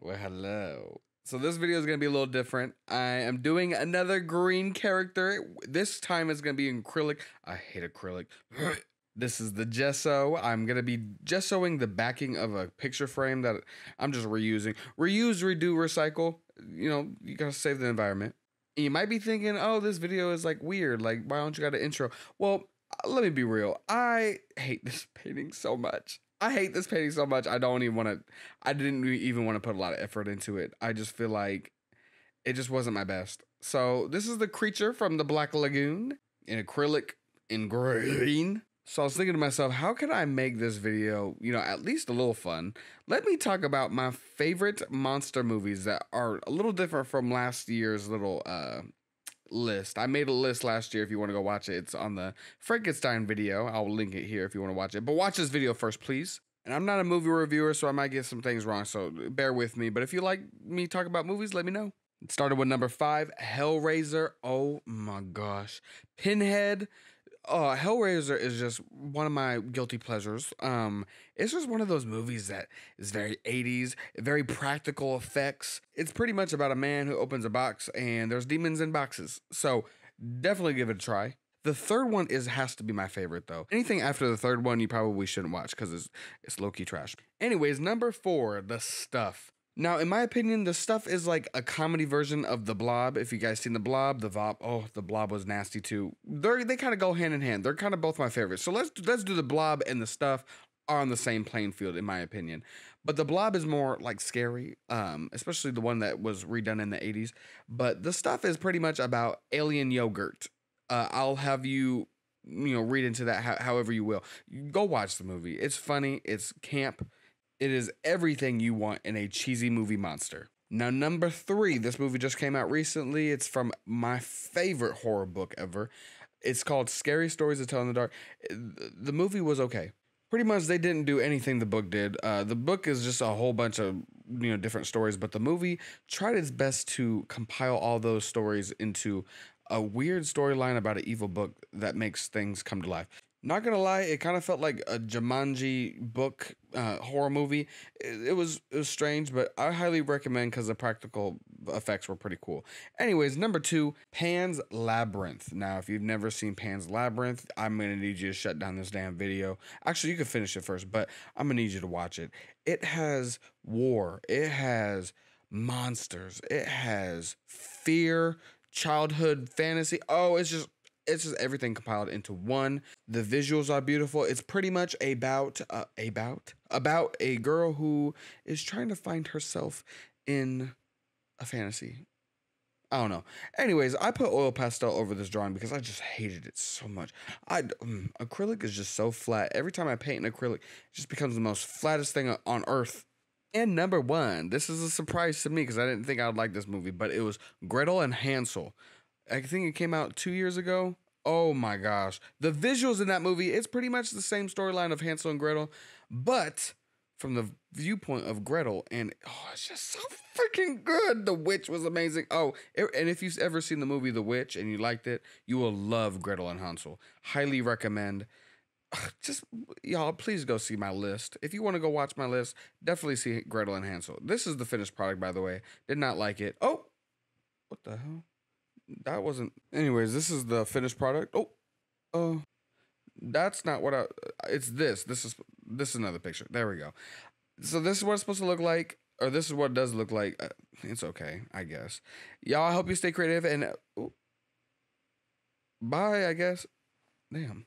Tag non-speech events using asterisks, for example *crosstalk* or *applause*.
Well, hello. So this video is going to be a little different. I am doing another green character. This time it's going to be in acrylic. I hate acrylic. *clears throat* this is the gesso. I'm going to be gessoing the backing of a picture frame that I'm just reusing. Reuse, redo, recycle. You know, you got to save the environment. And you might be thinking, oh, this video is like weird. Like, why don't you got an intro? Well, let me be real. I hate *laughs* this painting so much. I hate this painting so much. I don't even want to. I didn't even want to put a lot of effort into it. I just feel like it just wasn't my best. So this is the creature from the Black Lagoon in acrylic in green. So I was thinking to myself, how can I make this video, you know, at least a little fun? Let me talk about my favorite monster movies that are a little different from last year's little uh, list. I made a list last year if you want to go watch it. It's on the Frankenstein video. I'll link it here if you want to watch it. But watch this video first, please. And I'm not a movie reviewer, so I might get some things wrong, so bear with me. But if you like me talk about movies, let me know. It started with number five, Hellraiser. Oh my gosh. Pinhead, uh, Hellraiser is just one of my guilty pleasures. Um, it's just one of those movies that is very 80s, very practical effects. It's pretty much about a man who opens a box and there's demons in boxes. So definitely give it a try. The third one is has to be my favorite though. Anything after the third one, you probably shouldn't watch because it's it's low key trash. Anyways, number four, the stuff. Now, in my opinion, the stuff is like a comedy version of The Blob. If you guys seen The Blob, The Vop, oh, The Blob was nasty too. They're, they kind of go hand in hand. They're kind of both my favorites. So let's let's do The Blob and the stuff are on the same playing field, in my opinion. But the blob is more like scary, um, especially the one that was redone in the 80s. But the stuff is pretty much about alien yogurt. Uh, I'll have you, you know, read into that ho- however you will. go watch the movie. It's funny, it's camp. It is everything you want in a cheesy movie monster. Now, number three, this movie just came out recently. It's from my favorite horror book ever. It's called Scary Stories to Tell in the Dark. The movie was okay. Pretty much, they didn't do anything the book did. Uh, the book is just a whole bunch of you know different stories, but the movie tried its best to compile all those stories into a weird storyline about an evil book that makes things come to life. Not gonna lie, it kind of felt like a Jumanji book uh, horror movie. It, it, was it was strange, but I highly recommend because the practical effects were pretty cool. Anyways, number two, Pan's Labyrinth. Now, if you've never seen Pan's Labyrinth, I'm gonna need you to shut down this damn video. Actually, you can finish it first, but I'm gonna need you to watch it. It has war. It has monsters. It has fear childhood fantasy. Oh, it's just it's just everything compiled into one. The visuals are beautiful. It's pretty much about uh, about about a girl who is trying to find herself in a fantasy. I don't know. Anyways, I put oil pastel over this drawing because I just hated it so much. I um, acrylic is just so flat. Every time I paint an acrylic, it just becomes the most flattest thing on earth. And number one, this is a surprise to me because I didn't think I would like this movie, but it was Gretel and Hansel. I think it came out two years ago. Oh my gosh. The visuals in that movie, it's pretty much the same storyline of Hansel and Gretel, but from the viewpoint of Gretel, and oh, it's just so freaking good. The Witch was amazing. Oh, and if you've ever seen the movie The Witch and you liked it, you will love Gretel and Hansel. Highly recommend. Just y'all, please go see my list. If you want to go watch my list, definitely see Gretel and Hansel. This is the finished product, by the way. Did not like it. Oh, what the hell? that wasn't. Anyways, this is the finished product. Oh, uh, that's not what I. It's this. This is this is another picture. There we go. So this is what it's supposed to look like, or this is what it does look like. Uh, it's okay, I guess. Y'all, I hope you stay creative and. Uh, bye, I guess. Damn.